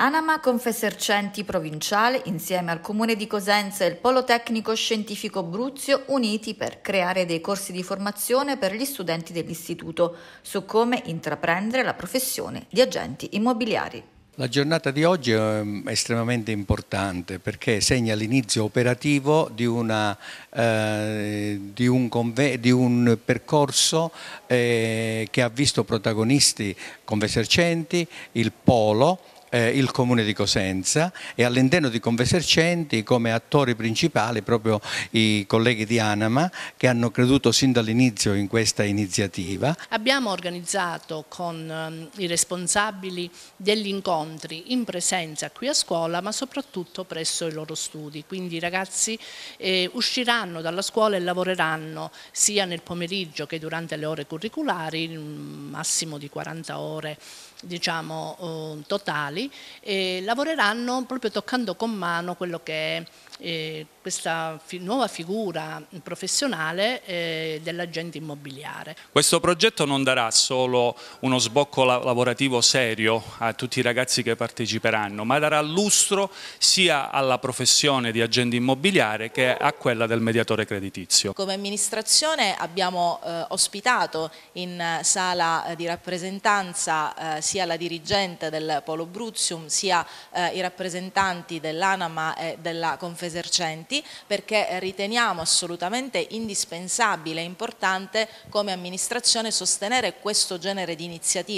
Anama Confesercenti Provinciale, insieme al Comune di Cosenza e il Polo Tecnico Scientifico Bruzio, uniti per creare dei corsi di formazione per gli studenti dell'Istituto su come intraprendere la professione di agenti immobiliari. La giornata di oggi è um, estremamente importante perché segna l'inizio operativo di, una, eh, di, un di, un, percorso eh, che ha visto protagonisti convesercenti, il Polo, eh, il comune di Cosenza e all'interno di Convesercenti come attori principali proprio i colleghi di Anama che hanno creduto sin dall'inizio in questa iniziativa. Abbiamo organizzato con eh, i responsabili degli incontri in presenza qui a scuola ma soprattutto presso i loro studi, quindi i ragazzi eh, usciranno dalla scuola e lavoreranno sia nel pomeriggio che durante le ore curriculari, un massimo di 40 ore diciamo oh, totali locali e lavoreranno proprio toccando con mano quello che è eh, questa fi nuova figura professionale eh, dell'agente immobiliare. Questo progetto non darà solo uno sbocco la lavorativo serio a tutti i ragazzi che parteciperanno, ma darà lustro sia alla professione di agente immobiliare che a quella del mediatore creditizio. Come amministrazione abbiamo eh, ospitato in eh, sala eh, di rappresentanza eh, sia la dirigente del Polo Bruno Cruzium sia eh, i rappresentanti dell'Anama e della Confesercenti perché eh, riteniamo assolutamente indispensabile e importante come amministrazione sostenere questo genere di iniziative